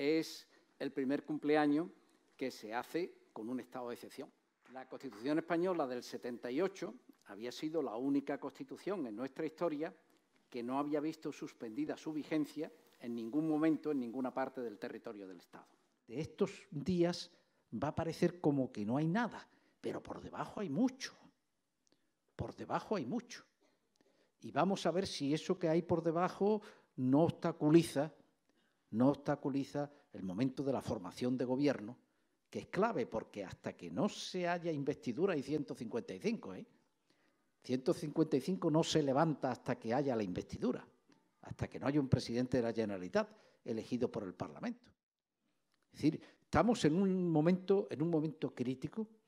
es el primer cumpleaños que se hace con un estado de excepción. La Constitución española del 78 había sido la única constitución en nuestra historia que no había visto suspendida su vigencia en ningún momento en ninguna parte del territorio del Estado. De estos días va a parecer como que no hay nada, pero por debajo hay mucho. Por debajo hay mucho. Y vamos a ver si eso que hay por debajo no obstaculiza no obstaculiza el momento de la formación de gobierno, que es clave porque hasta que no se haya investidura hay 155, ¿eh? 155 no se levanta hasta que haya la investidura, hasta que no haya un presidente de la Generalitat elegido por el Parlamento. Es decir, estamos en un momento, en un momento crítico